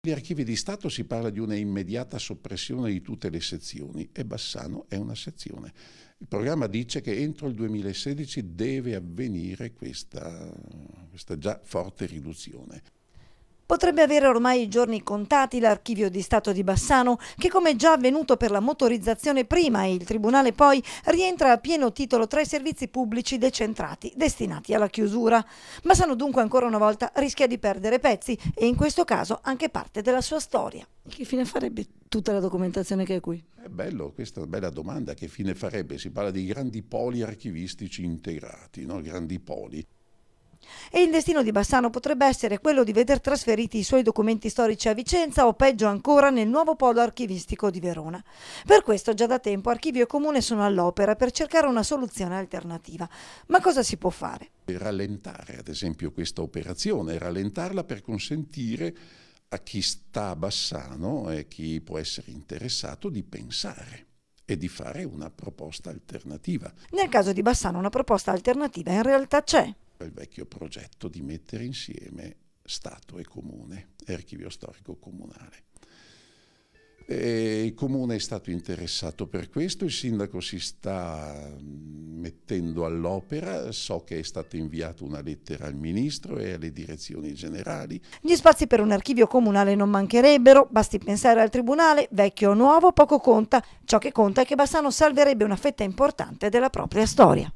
Gli archivi di Stato si parla di una immediata soppressione di tutte le sezioni e Bassano è una sezione. Il programma dice che entro il 2016 deve avvenire questa, questa già forte riduzione. Potrebbe avere ormai i giorni contati l'archivio di Stato di Bassano che come già avvenuto per la motorizzazione prima e il Tribunale poi rientra a pieno titolo tra i servizi pubblici decentrati destinati alla chiusura. Bassano dunque ancora una volta rischia di perdere pezzi e in questo caso anche parte della sua storia. Che fine farebbe tutta la documentazione che è qui? È bello, questa bella domanda. Che fine farebbe? Si parla di grandi poli archivistici integrati, no? grandi poli. E il destino di Bassano potrebbe essere quello di veder trasferiti i suoi documenti storici a Vicenza o peggio ancora nel nuovo polo archivistico di Verona. Per questo già da tempo Archivio e Comune sono all'opera per cercare una soluzione alternativa. Ma cosa si può fare? Rallentare ad esempio questa operazione, rallentarla per consentire a chi sta a Bassano e chi può essere interessato di pensare e di fare una proposta alternativa. Nel caso di Bassano una proposta alternativa in realtà c'è il vecchio progetto di mettere insieme Stato e Comune, e archivio storico comunale. E il comune è stato interessato per questo, il sindaco si sta mm, mettendo all'opera, so che è stata inviata una lettera al ministro e alle direzioni generali. Gli spazi per un archivio comunale non mancherebbero, basti pensare al tribunale, vecchio o nuovo, poco conta, ciò che conta è che Bassano salverebbe una fetta importante della propria storia.